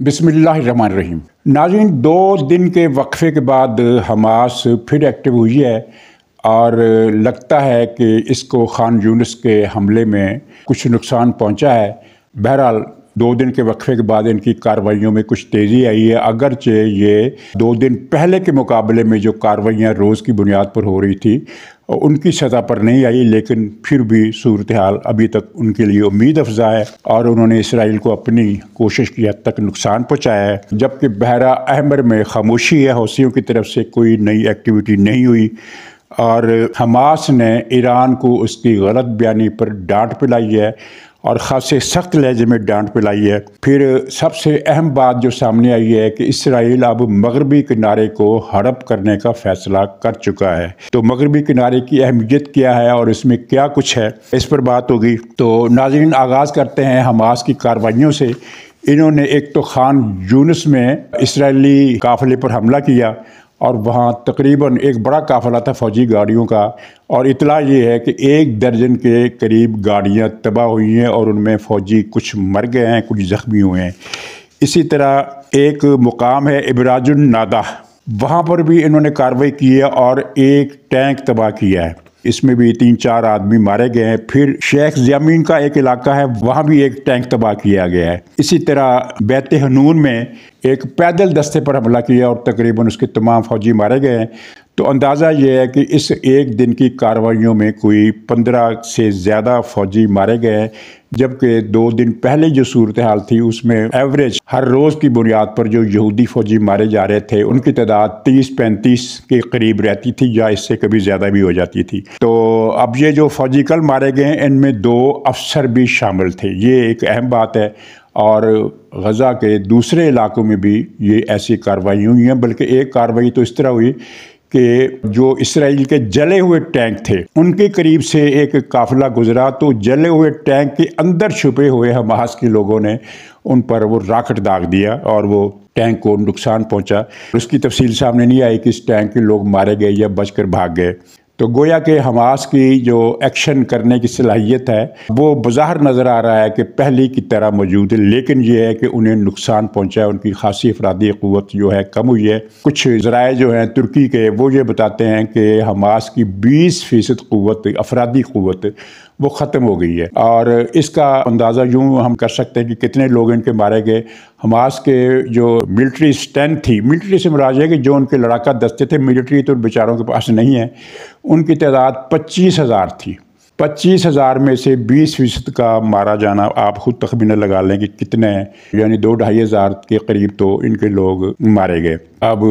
बिसमीम नाजिन दो दिन के वक्फे के बाद हमास फिर एक्टिव हुई है और लगता है कि इसको खान यूनस के हमले में कुछ नुकसान पहुंचा है बहरहाल दो दिन के वक्फे के बाद इनकी कार्रवाइयों में कुछ तेज़ी आई है अगरचे ये दो दिन पहले के मुकाबले में जो कार्रवाइयाँ रोज़ की बुनियाद पर हो रही थी उनकी सतह पर नहीं आई लेकिन फिर भी सूरत हाल अभी तक उनके लिए उम्मीद अफजा है और उन्होंने इसराइल को अपनी कोशिश की हद तक नुकसान पहुँचाया है जबकि बहरा अहमर में खामोशी है हौसियों की तरफ से कोई नई एक्टिविटी नहीं हुई और हमास ने ईरान को उसकी गलत बयानी पर डांट पिलाई है और खास सख्त लहजे में डांट पिलाई है फिर सबसे अहम बात जो सामने आई है कि इसराइल अब मगरबी किनारे को हड़प करने का फैसला कर चुका है तो मगरबी किनारे की अहमियत क्या है और इसमें क्या कुछ है इस पर बात होगी तो नाजरीन आगाज़ करते हैं हमास की कार्रवाइयों से इन्होंने एक तो खान यूनस में इसराइली काफिले पर हमला किया और वहाँ तकरीबन एक बड़ा काफिला था फ़ौजी गाड़ियों का और इतला ये है कि एक दर्जन के करीब गाड़ियाँ तबाह हुई हैं और उनमें फ़ौजी कुछ मर गए हैं कुछ ज़ख्मी हुए हैं इसी तरह एक मुकाम है नादा वहाँ पर भी इन्होंने कार्रवाई की है और एक टैंक तबाह किया है इसमें भी तीन चार आदमी मारे गए हैं फिर शेख जमीन का एक इलाका है वहाँ भी एक टैंक तबाह किया गया है इसी तरह बैत हनून में एक पैदल दस्ते पर हमला किया और तकरीबन उसके तमाम फौजी मारे गए हैं तो अंदाज़ा ये है कि इस एक दिन की कार्रवाइयों में कोई पंद्रह से ज़्यादा फौजी मारे गए हैं जबकि दो दिन पहले जो सूरत हाल थी उसमें एवरेज हर रोज़ की बुनियाद पर जो यहूदी फौजी मारे जा रहे थे उनकी तादाद तीस पैंतीस के करीब रहती थी या इससे कभी ज़्यादा भी हो जाती थी तो अब ये जो फौजी कल मारे गए इनमें दो अफसर भी शामिल थे ये एक अहम बात है और गज़ा के दूसरे इलाकों में भी ये ऐसी कार्रवाई हुई हैं बल्कि एक कार्रवाई तो इस तरह हुई कि जो इसराइल के जले हुए टैंक थे उनके करीब से एक काफिला गुजरा तो जले हुए टैंक के अंदर छुपे हुए हमास के लोगों ने उन पर वो राकेट दाग दिया और वो टैंक को नुकसान पहुंचा उसकी तफसील सामने नहीं आई कि इस टैंक के लोग मारे गए या बचकर भाग गए तो गोया के हमास की जो एक्शन करने की सलाहियत है वो बाहर नज़र आ रहा है कि पहले की तरह मौजूद है लेकिन ये है कि उन्हें नुकसान पहुँचा है उनकी खासी अफराधी क़वत जो है कम हुई है कुछ ज़राए जो हैं तुर्की के वो ये बताते हैं कि हमास की बीस फ़ीसद क़वत अफराधी क़वत वो ख़त्म हो गई है और इसका अंदाज़ा यूँ हम कर सकते हैं कि कितने लोग इनके मारे गए हमास के जो मिलिट्री स्टैंड थी मिलिट्री से मराज है कि जो उनके लड़ाका दस्ते थे मिलिट्री तो बेचारों के पास नहीं है उनकी तादाद पच्चीस हज़ार थी पच्चीस हज़ार में से बीस फीसद का मारा जाना आप खुद तखमीना लगा लें कि कितने यानी दो ढाई हज़ार के करीब तो इनके लोग मारे गए अब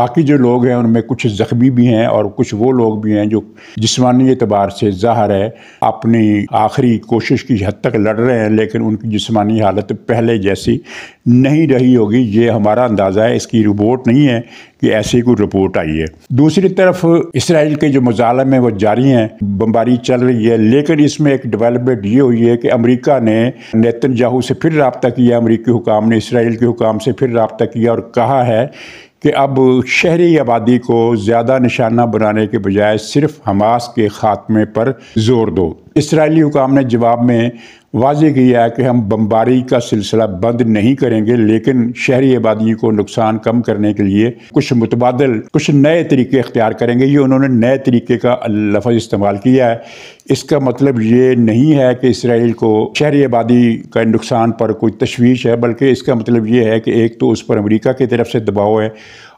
बाकी जो लोग हैं उनमें कुछ ज़ख्मी भी हैं और कुछ वो लोग भी हैं जो जिसमानी एतबार से ज़ाहर है अपनी आखिरी कोशिश की हद तक लड़ रहे हैं लेकिन उनकी जिसमानी हालत पहले जैसी नहीं रही होगी ये हमारा अंदाज़ा है इसकी रिपोर्ट नहीं है कि ऐसी कोई रिपोर्ट आई है दूसरी तरफ इसराइल के जो मजालम है वो जारी हैं बमबारी चल रही है लेकिन इसमें एक डेवलपमेंट ये हुई है कि अमेरिका ने नेतन जाहू से फिर रबता किया अमरीकी हुकाम ने इसराइल के हुकाम से फिर रबता किया और कहा है कि अब शहरी आबादी को ज़्यादा निशाना बनाने के बजाय सिर्फ हमास के ख़ात्मे पर जोर दो इसराइली हुकाम ने जवाब में वाज किया है कि हम बम्बारी का सिलसिला बंद नहीं करेंगे लेकिन शहरी आबादी को नुकसान कम करने के लिए कुछ मुतबाद कुछ नए तरीके अख्तियार करेंगे ये उन्होंने नए तरीके का लफज इस्तेमाल किया है इसका मतलब ये नहीं है कि इसराइल को शहरी आबादी का नुकसान पर कोई तशवीश है बल्कि इसका मतलब ये है कि एक तो उस पर अमरीका की तरफ से दबाव है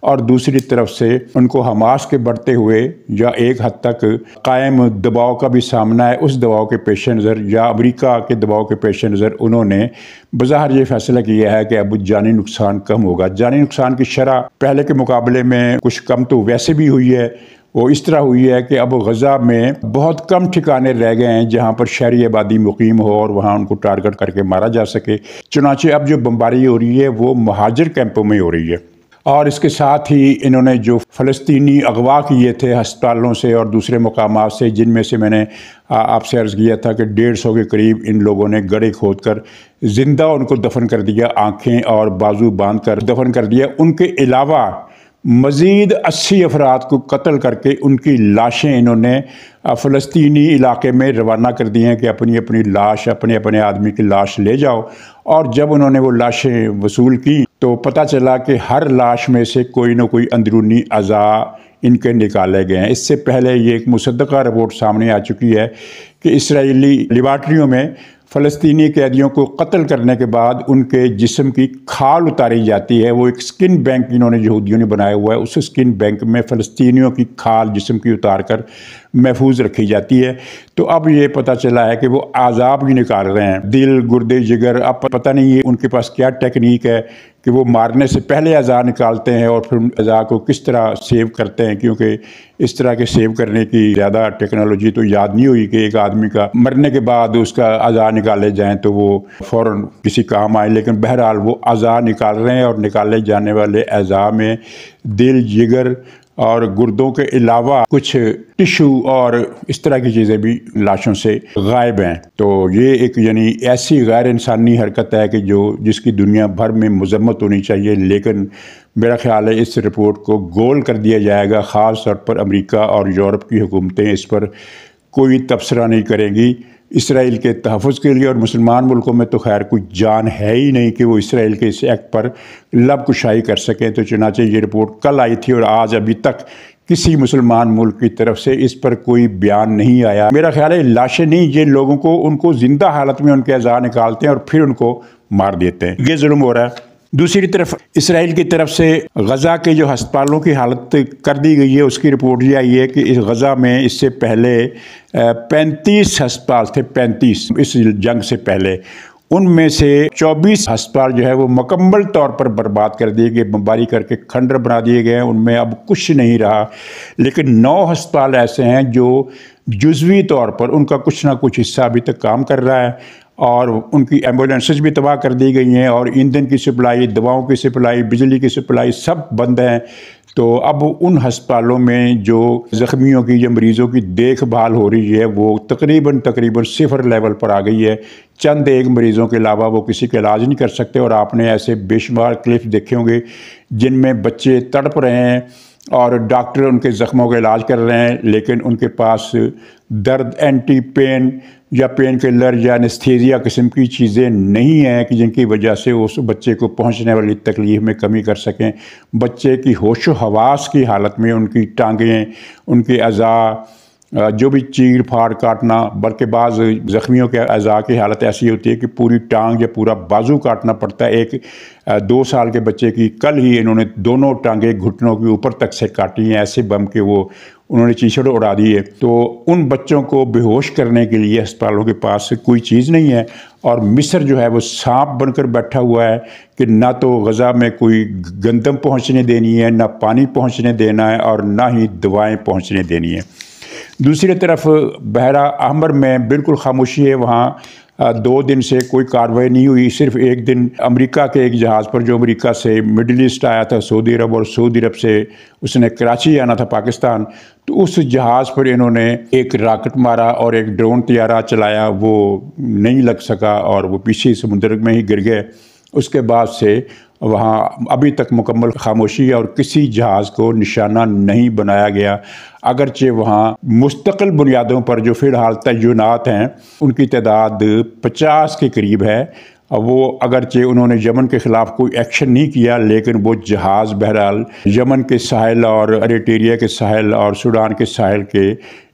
और दूसरी तरफ से उनको हमास के बढ़ते हुए या एक हद तक कायम दबाव का भी सामना है उस दबाव के पेश नज़र या अमरीका के दबाव के पेश नज़र उन्होंने बाहर ये फैसला किया है कि अब जानी नुकसान कम होगा जानी नुकसान की शरह पहले के मुकाबले में कुछ कम तो वैसे भी हुई है वो इस तरह हुई है कि अब गज़ा में बहुत कम ठिकाने रह गए हैं जहाँ पर शहरी आबादी मुकीम हो और वहाँ उनको टारगेट करके मारा जा सके चुनाचे अब जो बम्बारी हो रही है वो महाजर कैंपों में हो रही है और इसके साथ ही इन्होंने जो फ़लस्तनी अगवा किए थे हस्पतालों से और दूसरे मकाम से जिनमें से मैंने आपसे अर्ज़ किया था कि डेढ़ सौ के करीब इन लोगों ने गड़े खोद कर ज़िंदा उनको दफन कर दिया आँखें और बाजू बांध कर दफन कर दिया उनके अलावा मज़ीद अस्सी अफराद को कत्ल करके उनकी लाशें इन्होंने फ़लस्तनी इलाके में रवाना कर दी हैं कि अपनी अपनी लाश अपने अपने आदमी की लाश ले जाओ और जब उन्होंने वो लाशें वसूल की तो पता चला कि हर लाश में से कोई ना कोई अंदरूनी अज़ा इनके निकाले गए हैं इससे पहले ये एक मुसदा रिपोर्ट सामने आ चुकी है कि इसराइली लेबार्ट्रियों में फ़लस्तनी कैदियों को कत्ल करने के बाद उनके जिसम की खाल उतारी जाती है वो एक स्किन बैंक इन्होंने यहूदियों ने बनाया हुआ है उस स्किन बैंक में फ़लस्तनी की खाल जिसम की उतार कर महफूज रखी जाती है तो अब ये पता चला है कि वो आज़ाब भी निकाल रहे हैं दिल गुर्दे जिगर अब पता नहीं है उनके पास क्या टेक्निक है कि वो मारने से पहले अज़ा निकालते हैं और फिर अज़ा को किस तरह सेव करते हैं क्योंकि इस तरह के सेव करने की ज़्यादा टेक्नोलॉजी तो याद नहीं हुई कि एक आदमी का मरने के बाद उसका अज़ा निकाले जाएं तो वो फ़ौर किसी काम आए लेकिन बहरहाल वो अज़ा निकाल रहे हैं और निकाले जाने वाले अज़ा में दिल जिगर और गुर्दों के अलावा कुछ टिश्यू और इस तरह की चीज़ें भी लाशों से गायब हैं तो ये एक यानी ऐसी गैर इंसानी हरकत है कि जो जिसकी दुनिया भर में मजम्मत होनी चाहिए लेकिन मेरा ख्याल है इस रिपोर्ट को गोल कर दिया जाएगा ख़ास तौर पर अमेरिका और यूरोप की हुकूमतें इस पर कोई तबसरा नहीं करेंगी इसराइल के तहफ़ के लिए और मुसलमान मुल्कों में तो खैर कुछ जान है ही नहीं कि वो इसराइल के इस एक्ट पर लब कुशाई कर सकें तो चुनाचे ये रिपोर्ट कल आई थी और आज अभी तक किसी मुसलमान मुल्क की तरफ से इस पर कोई बयान नहीं आया मेरा ख्याल है लाशें नहीं ये लोगों को उनको ज़िंदा हालत में उनके अज़ार निकालते हैं और फिर उनको मार देते हैं ये जुल्म हो रहा है दूसरी तरफ इसराइल की तरफ से गज़ा के जो हस्पालों की हालत कर दी गई है उसकी रिपोर्ट ये आई है कि इस गज़ा में इससे पहले पैंतीस हस्पताल थे पैंतीस इस जंग से पहले उनमें से 24 हस्पाल जो है वो मकम्मल तौर पर बर्बाद कर दिए गए बमबारी करके खंडर बना दिए गए हैं उनमें अब कुछ नहीं रहा लेकिन नौ हस्पाल ऐसे हैं जो जुजवी तौर पर उनका कुछ ना कुछ हिस्सा अभी तक काम कर रहा है और उनकी एम्बुलेंसेज भी तबाह कर दी गई हैं और ईंधन की सप्लाई दवाओं की सप्लाई बिजली की सप्लाई सब बंद हैं तो अब उन हस्पतालों में जो ज़ख्मियों की या मरीज़ों की देखभाल हो रही है वो तकरीबन तकरीबन सिफर लेवल पर आ गई है चंद एक मरीज़ों के अलावा वो किसी का इलाज नहीं कर सकते और आपने ऐसे बेशुमार क्लिप देखे होंगे जिनमें बच्चे तड़प रहे हैं और डॉक्टर उनके ज़ख्मों का इलाज कर रहे हैं लेकिन उनके पास दर्द एंटी पेन या पेन किलर या नस्थीजिया किस्म की चीज़ें नहीं हैं कि जिनकी वजह से उस बच्चे को पहुंचने वाली तकलीफ़ में कमी कर सकें बच्चे की होश हवास की हालत में उनकी टांगें उनके अज़ा जो भी चीड़ फाड़ काटना बल्कि बाज़ ज़ख्मियों के अज़ा की हालत ऐसी होती है कि पूरी टांग या पूरा बाजू काटना पड़ता है एक दो साल के बच्चे की कल ही इन्होंने दोनों टांगें घुटनों के ऊपर तक से काटी हैं ऐसे बम के वो उन्होंने चीछड़ उड़ा दी है तो उन बच्चों को बेहोश करने के लिए अस्पतालों के पास कोई चीज़ नहीं है और मिस्र जो है वो सांप बनकर बैठा हुआ है कि ना तो गज़ा में कोई गंदम पहुंचने देनी है ना पानी पहुंचने देना है और ना ही दवाएं पहुंचने देनी है दूसरी तरफ बहरा अहमर में बिल्कुल खामोशी है वहाँ दो दिन से कोई कार्रवाई नहीं हुई सिर्फ एक दिन अमेरिका के एक जहाज़ पर जो अमेरिका से मिडिल ईस्ट आया था सऊदी अरब और सऊदी अरब से उसने कराची आना था पाकिस्तान तो उस जहाज़ पर इन्होंने एक राकेट मारा और एक ड्रोन तैयारा चलाया वो नहीं लग सका और वो पीछे समुद्र में ही गिर गए उसके बाद से वहाँ अभी तक मुकम्मल खामोशी है और किसी जहाज़ को निशाना नहीं बनाया गया अगरचे वहाँ मुस्तकिल बुनियादों पर जो फ़िलहाल तयनत हैं उनकी तादाद पचास के करीब है वो अगरचे उन्होंने यमन के ख़िलाफ़ कोई एक्शन नहीं किया लेकिन वो जहाज़ बहरहाल यमन के साहल और अरेटेरिया के साहल और सूडान के साहल के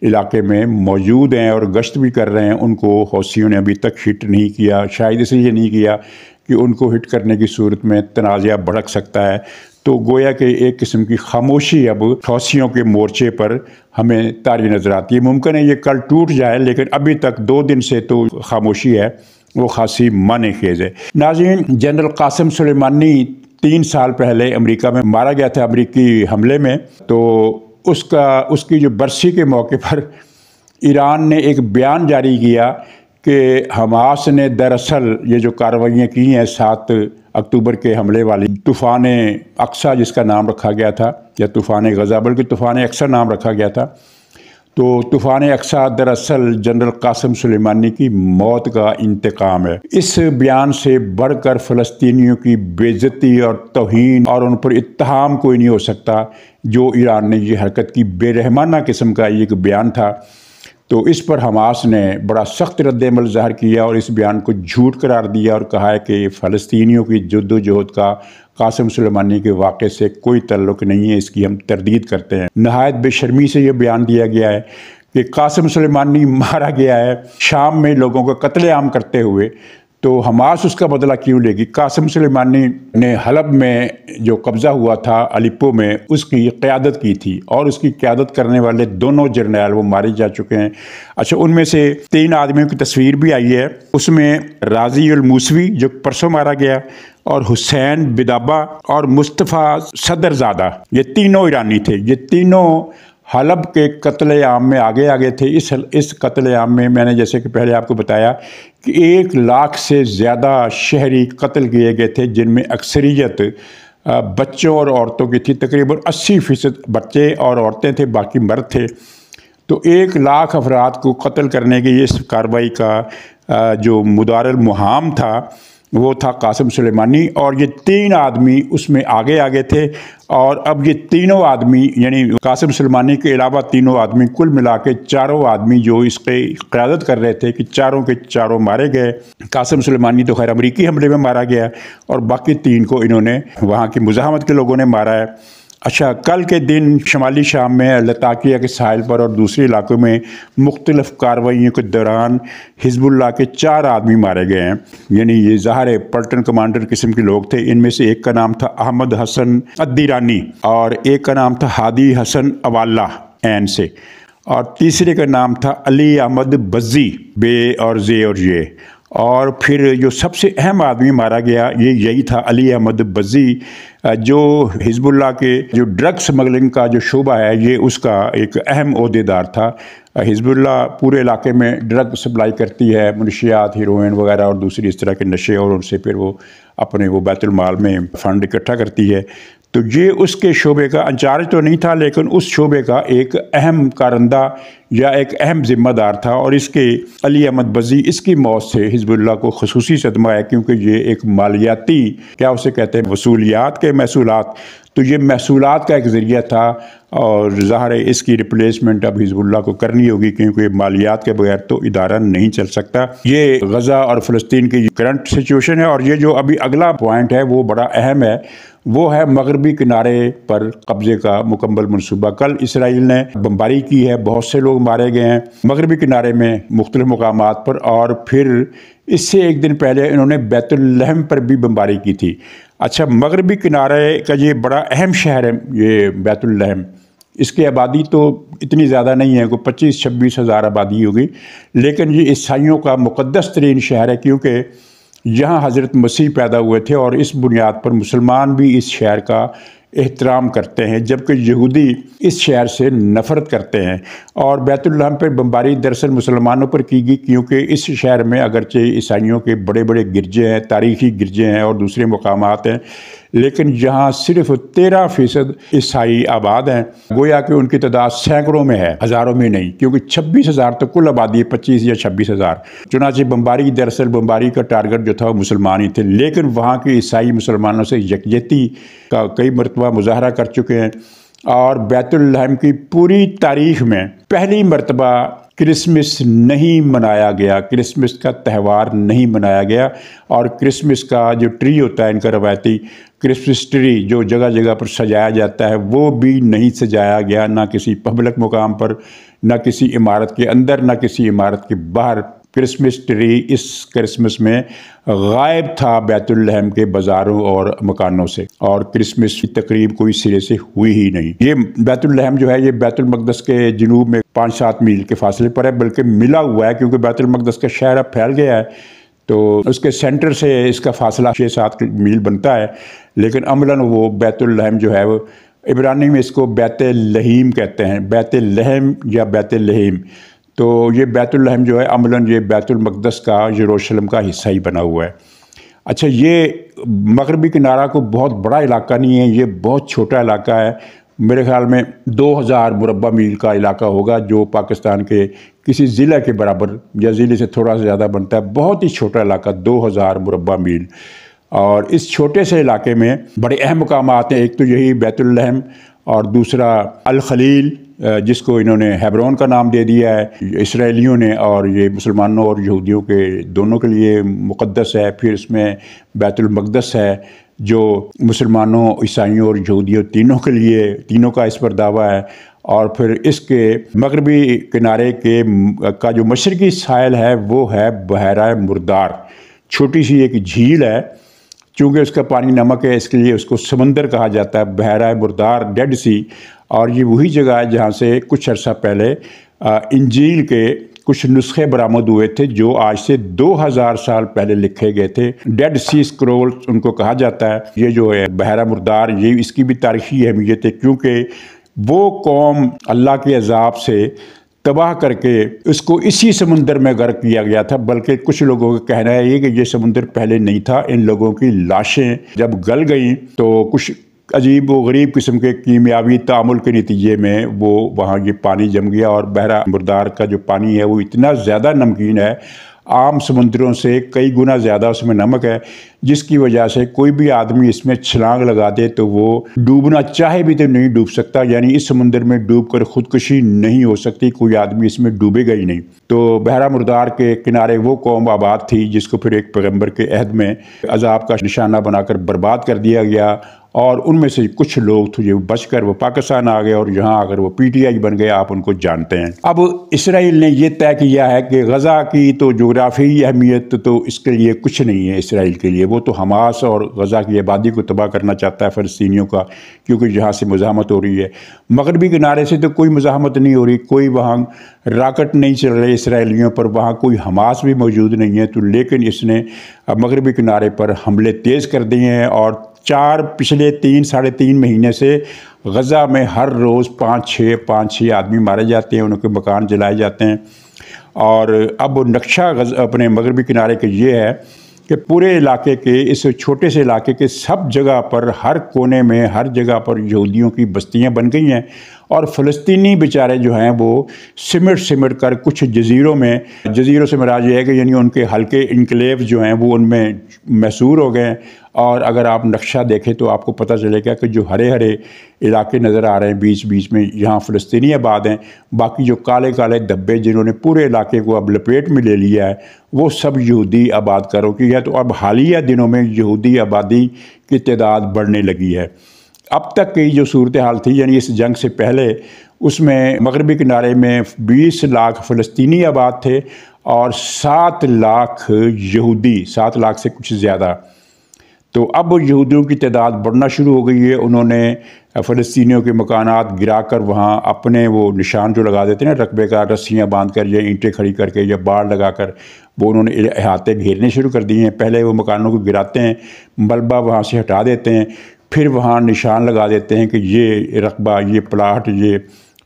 इलाके में मौजूद हैं और गश्त भी कर रहे हैं उनको हौसियों ने अभी तक हिट नहीं किया शायद इसलिए नहीं किया कि उनको हिट करने की सूरत में तनाज़ा भड़क सकता है तो गोया के एक किस्म की खामोशी अब हौसियों के मोर्चे पर हमें तारी नज़र आती है मुमकिन है ये कल टूट जाए लेकिन अभी तक दो दिन से तो खामोशी है वो खासी मान खेज़ है नाजीन जनरल कासिम सुलेमानी तीन साल पहले अमेरिका में मारा गया था अमेरिकी हमले में तो उसका उसकी जो बरसी के मौके पर ईरान ने एक बयान जारी किया कि हमास ने दरअसल ये जो कार्रवाइयाँ की हैं सात अक्टूबर के हमले वाली तूफ़ान अक्सा जिसका नाम रखा गया था या तूफ़ान गज़ा बल्कि तूफ़ान अक्सा नाम रखा गया था तो तूफ़ान अक्सा दरअसल जनरल कासम सुलेमानी की मौत का इंतकाम है इस बयान से बढ़कर फ़लस्तीनियों की बेजती और तोहन और उन पर इतहाम कोई नहीं हो सकता जो ईरान ने यह हरकत की बेरहमाना किस्म का एक बयान था तो इस पर हमास ने बड़ा सख्त रद्दमल ज़ाहिर किया और इस बयान को झूठ करार दिया और कहा है कि फ़लस्तीनियों की जद्दोजहद का कासम सुलेमानी के वाक़े से कोई तल्लुक़ नहीं है इसकी हम तरदीद करते हैं नहायत बेशर्मी से यह बयान दिया गया है कि कासम सुलेमानी मारा गया है शाम में लोगों का आम करते हुए तो हमास उसका बदला क्यों लेगी कासम सलेमानी ने हलब में जो कब्ज़ा हुआ था अलिपो में उसकी क़्यादत की थी और उसकी क़्यादत करने वाले दोनों जर्नैल वो मारे जा चुके हैं अच्छा उनमें से तीन आदमियों की तस्वीर भी आई है उसमें राजी मूसवी जो परसों मारा गया और हुसैन बिदाबा और मुस्तफ़ा सदरजादा ये तीनों ईरानी थे ये तीनों हलब के कत्लेआम में आगे आगे थे इस इस कत्लेआम में मैंने जैसे कि पहले आपको बताया कि एक लाख से ज़्यादा शहरी कत्ल किए गए थे जिनमें अक्सरियत बच्चों और औरतों की थी तकरीबन 80 फ़ीसद बच्चे और औरतें थे बाकी मर्द थे तो एक लाख अफराद को कत्ल करने की इस कार्रवाई का जो मुदारल था वो था कासिम सुलेमानी और ये तीन आदमी उसमें आगे आगे थे और अब ये तीनों आदमी यानी कासिम सुलेमानी के अलावा तीनों आदमी कुल मिला के चारों आदमी जो इसके क्यादत कर रहे थे कि चारों के चारों मारे गए कासिम सुलेमानी तो खैर अमरीकी हमले में मारा गया और बाकी तीन को इन्होंने वहाँ की मुजामत के लोगों ने मारा है अच्छा कल के दिन शमाली शाम में लताकिया के साहिल पर और दूसरे इलाकों में मुख्तलफ़ कार्रवाइयों के दौरान हिजबुल्ला के चार आदमी मारे गए हैं यानी ये जहार है पलटन कमांडर किस्म के लोग थे इनमें से एक का नाम था अहमद हसन अद्दीरानी और एक का नाम था हादी हसन अवाला एन से और तीसरे का नाम था अली अहमद बज्जी बे और जे और ये और फिर जो सबसे अहम आदमी मारा गया ये यही था अली अहमद बज़ी जो हिजबुल्ला के जो ड्रग स्मगलिंग का जो शोबा है ये उसका एक अहम अहदेदार था हिजबुल्ला पूरे इलाके में ड्रग सप्लाई करती है मनशियात हीरोइन वगैरह और दूसरी इस तरह के नशे और उनसे फिर वो अपने वो बैतुलमाल में फ़ंड इकट्ठा करती है तो ये उसके शोबे का इंचार्ज तो नहीं था लेकिन उस शोबे का एक अहम कारंदा या एक अहम जिम्मेदार था और इसके अली अहमद बजी इसकी मौत से हिजबुल्ला को खसूसी सदमा है क्योंकि ये एक मालियाती क्या उसे कहते हैं वसूलियात के महसूलत तो ये महसूलत का एक ज़रिया था और ज़ाहिर इसकी रिप्लेसमेंट अब हिजबुल्ला को करनी होगी क्योंकि मालियात के बगैर तो इदारा नहीं चल सकता ये गज़ा और फ़लस्तीन की करंट सिचुएशन है और ये जो अभी अगला पॉइंट है वो बड़ा अहम है वो है मगरबी किनारे पर कब्जे का मुकम्मल मनसूबा कल इसराइल ने बम्बारी की है बहुत से लोग मारे गए हैं मगरबी किनारे में मुख्तल मकाम पर और फिर इससे एक दिन पहले इन्होंने बैतुलहम पर भी बम्बारी की थी अच्छा मगरबी किनारे का ये बड़ा अहम शहर है ये बैतुलहम इसकी आबादी तो इतनी ज़्यादा नहीं है कोई पच्चीस छब्बीस हज़ार आबादी होगी लेकिन ये ईसाइयों का मुक़दस तरीन शहर है क्योंकि यहाँ हज़रत मसीह पैदा हुए थे और इस बुनियाद पर मुसलमान भी इस शहर का एहतराम करते हैं जबकि यहूदी इस शहर से नफ़रत करते हैं और बैतुल्लाह पर बमबारी दरअसल मुसलमानों पर की गई क्योंकि इस शहर में अगरचे ईसाइयों के बड़े बड़े गिरजे हैं तारीखी गिरजे हैं और दूसरे मकाम हैं लेकिन जहाँ सिर्फ तेरह फीसद ईसाई आबाद हैं गोया कि उनकी तादाद सैकड़ों में है हज़ारों में नहीं क्योंकि छब्बीस हज़ार तो कुल आबादी है पच्चीस या छब्बीस हज़ार चुनाचे बम्बारी दरअसल बम्बारी का टारगेट जो था वो मुसलमान ही थे लेकिन वहाँ के ईसाई मुसलमानों से यकजहती का कई मरतबा मुजाहरा कर चुके हैं और बैतुल्लम की पूरी तारीख में पहली मरतबा क्रिसमस नहीं मनाया गया क्रिसमस का त्यौहार नहीं मनाया गया और क्रिसमस का जो ट्री होता है इनका रवायती क्रिसमस ट्री जो जगह जगह पर सजाया जाता है वो भी नहीं सजाया गया ना किसी पब्लिक मुकाम पर ना किसी इमारत के अंदर ना किसी इमारत के बाहर क्रिसमस ट्री इस क्रिसमस में गायब था बैतुलहम के बाज़ारों और मकानों से और क्रिसमस की तकरीब कोई सिरे से हुई ही नहीं ये बैतुलहम जो है ये बैतुलमकदस के जनूब में पाँच सात मील के फासले पर है बल्कि मिला हुआ है क्योंकि बैतुलमकदस का शहर अब फैल गया है तो उसके सेंटर से इसका फासला छः सात मील बनता है लेकिन अमला वो बैतुल्लहम जो है वो इब्रानी में इसको बैत लहीम कहते हैं बैत लहम या बैत लहीम तो ये बैतुल्लहम जो है अमला ये बैतुलमक़दस का यरूशलेम का हिस्सा ही बना हुआ है अच्छा ये मगरबी किनारा को बहुत बड़ा इलाका नहीं है ये बहुत छोटा इलाका है मेरे ख्याल में 2000 मुरबा मील का इलाका होगा जो पाकिस्तान के किसी ज़िले के बराबर या ज़िले से थोड़ा सा ज़्यादा बनता है बहुत ही छोटा इलाका 2000 मुरबा मील और इस छोटे से इलाके में बड़े अहम मकाम हैं एक तो यही बैतुलहम और दूसरा अलखलील जिसको इन्होंने हैब्रोन का नाम दे दिया है इसराइलियों ने और ये मुसलमानों और यहूदियों के दोनों के लिए मुक़दस है फिर इसमें बैतुलमक़दस है जो मुसलमानों ईसाइयों और यहूदियों तीनों के लिए तीनों का इस पर दावा है और फिर इसके मगरबी किनारे के का जो मशरकी साइल है वो है बहरा मुर्दार छोटी सी एक झील है चूँकि उसका पानी नमक है इसके लिए उसको समंदर कहा जाता है बहरा मुर्दार डेड सी और ये वही जगह है जहाँ से कुछ अर्सा पहले इंजील के कुछ नुस्खे बरामद हुए थे जो आज से 2000 साल पहले लिखे गए थे डेड सी स्क्रोल उनको कहा जाता है ये जो है बहरा मुरदार ये इसकी भी तारीखी अहमियत है क्योंकि वो कौम अल्लाह के अजाब से तबाह करके उसको इसी समुंदर में गर्क किया गया था बल्कि कुछ लोगों का कहना है ये कि ये समुंदर पहले नहीं था इन लोगों की लाशें जब गल गईं तो कुछ अजीब व गरीब किस्म के कीमयावी तामुल के नतीजे में वो वहाँ ये पानी जम गया और बहरा मुर्दार का जो पानी है वो इतना ज़्यादा नमकीन है आम समुद्रों से कई गुना ज़्यादा उसमें नमक है जिसकी वजह से कोई भी आदमी इसमें छलांग लगा दे तो वो डूबना चाहे भी तो नहीं डूब सकता यानी इस समुद्र में डूब कर खुदकुशी नहीं हो सकती कोई आदमी इसमें डूबेगा ही नहीं तो बहरा मुर्दार के किनारे वो कौम आबाद थी जिसको फिर एक पैगम्बर के अहद में अजाब का निशाना बनाकर बर्बाद कर दिया गया और उनमें से कुछ लोग तुझे बचकर वो पाकिस्तान आ गए और यहाँ आकर वो पीटीआई बन गए आप उनको जानते हैं अब इसराइल ने यह तय किया है कि गज़ा की तो जोग्राफी अहमियत तो इसके लिए कुछ नहीं है इसराइल के लिए वो तो हमास और गज़ा की आबादी को तबाह करना चाहता है फ़लस्तियों का क्योंकि यहाँ से मुजामत हो रही है मगरबी किनारे से तो कोई मुजामत नहीं हो रही कोई वहाँ राकेट नहीं चल रहे इसराइलियों पर वहाँ कोई हमास भी मौजूद नहीं है तो लेकिन इसने मगरबी किनारे पर हमले तेज़ कर दिए हैं और चार पिछले तीन साढ़े तीन महीने से गज़ा में हर रोज़ पाँच छः पाँच छः आदमी मारे जाते हैं उनके मकान जलाए जाते हैं और अब नक्शा अपने मगरबी किनारे के ये है कि पूरे इलाके के इस छोटे से इलाके के सब जगह पर हर कोने में हर जगह पर यहूदियों की बस्तियां बन गई हैं और फ़लस्तीनी बेचारे जो हैं वो सिमट सिमट कर कुछ जजीरों में जजीरों से मराज ये है कि यानी उनके हल्के इनकलेव जो हैं वो उनमें मैसूर हो गए और अगर आप नक्शा देखें तो आपको पता चलेगा कि जो हरे हरे इलाके नज़र आ रहे हैं बीच बीच में यहाँ फ़लस्तनी आबाद हैं बाकी जो काले काले धब्बे जिन्होंने पूरे इलाके को अब लपेट में ले लिया है वो सब यहूदी आबाद करो की है तो अब हालिया दिनों में यहूदी आबादी की तादाद बढ़ने लगी है अब तक की जो सूरत हाल थी यानी इस जंग से पहले उसमें मगरबी किनारे में 20 लाख फ़लस्तनी आबाद थे और सात लाख यहूदी सात लाख से कुछ ज़्यादा तो अब यहूदियों की तादाद बढ़ना शुरू हो गई है उन्होंने फ़लस्तियों के मकान गिरा कर वहाँ अपने वो निशान जो लगा देते हैं ना रकबे का रस्सियाँ बांध कर या ईंटें खड़ी करके या बाढ़ लगा कर वो उन्होंने अहाते घेरने शुरू कर दिए हैं पहले वो मकानों को गिराते हैं मलबा वहाँ से हटा देते हैं फिर वहाँ निशान लगा देते हैं कि ये रकबा ये प्लाट ये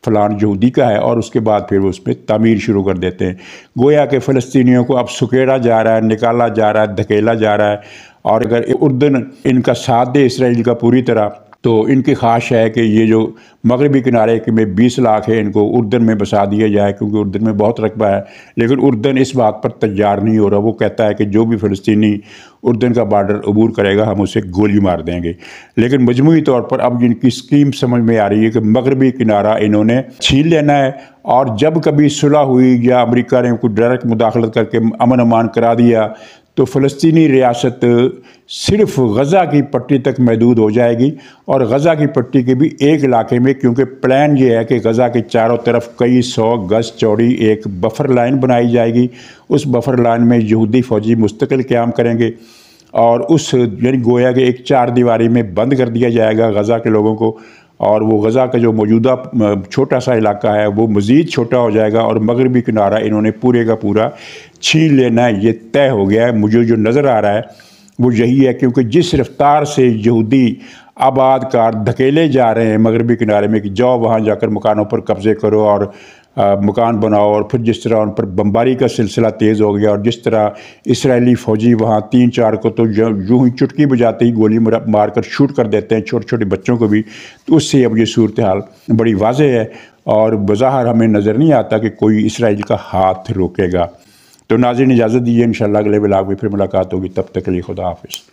फ़लान यहूदी का है और उसके बाद फिर वो उस पर तमीर शुरू कर देते हैं गोया के फ़लस्तियों को अब सकेड़ा जा रहा है निकाला जा रहा है धकेला जा रहा है और अगर उर्दन इनका साथ दे इसराइल का पूरी तरह तो इनकी ख्वाहिश है कि ये जो मगरबी किनारे के में 20 लाख है इनको उर्दन में बसा दिया जाए क्योंकि उर्दन में बहुत रकबा है लेकिन उर्दन इस बात पर तैयार नहीं हो रहा वो कहता है कि जो भी फ़लस्तनी उर्दन का बॉर्डर अबूर करेगा हम उसे गोली मार देंगे लेकिन मजमू तौर पर अब इनकी स्कीम समझ में आ रही है कि मगरबी किनारा इन्होंने छीन लेना है और जब कभी सुलह हुई या अमरीका ने उनको डायरेक्ट मुदाखलत करके अमन अमान करा दिया तो फ़लस्तनी रियासत सिर्फ गज़ा की पट्टी तक महदूद हो जाएगी और गज़ा की पट्टी के भी एक इलाके में क्योंकि प्लान ये है कि गज़ा के चारों तरफ कई सौ गज़ चौड़ी एक बफर लाइन बनाई जाएगी उस बफर लाइन में यहूदी फ़ौजी मुस्तकिल क्याम करेंगे और उस यानी गोया के एक चार दीवारी में बंद कर दिया जाएगा गज़ा के लोगों को और वो गज़ा का जो मौजूदा छोटा सा इलाका है वो मज़ीद छोटा हो जाएगा और मगरबी किनारा इन्होंने पूरे का पूरा छीन लेना है ये तय हो गया है मुझे जो नज़र आ रहा है वो यही है क्योंकि जिस रफ्तार से यहूदी आबाद कार धकेले जा रहे हैं मगरबी किनारे में कि जाओ वहाँ जाकर मकानों पर कब्ज़े करो और मकान बनाओ और फिर जिस तरह उन पर बमबारी का सिलसिला तेज़ हो गया और जिस तरह इसराइली फ़ौजी वहाँ तीन चार को तो यूँ ही चुटकी बजाते ही गोली मार कर शूट कर देते हैं छोटे छोटे बच्चों को भी तो उससे अब ये सूरत हाल बड़ी वाज है और बाहर हमें नज़र नहीं आता कि कोई इसराइल का हाथ रोकेगा तो नाजिन इजाज़त दीजिए इन अगले ब्लाग में फिर मुलाकात होगी तब तक के लिए खुदा हाफिज़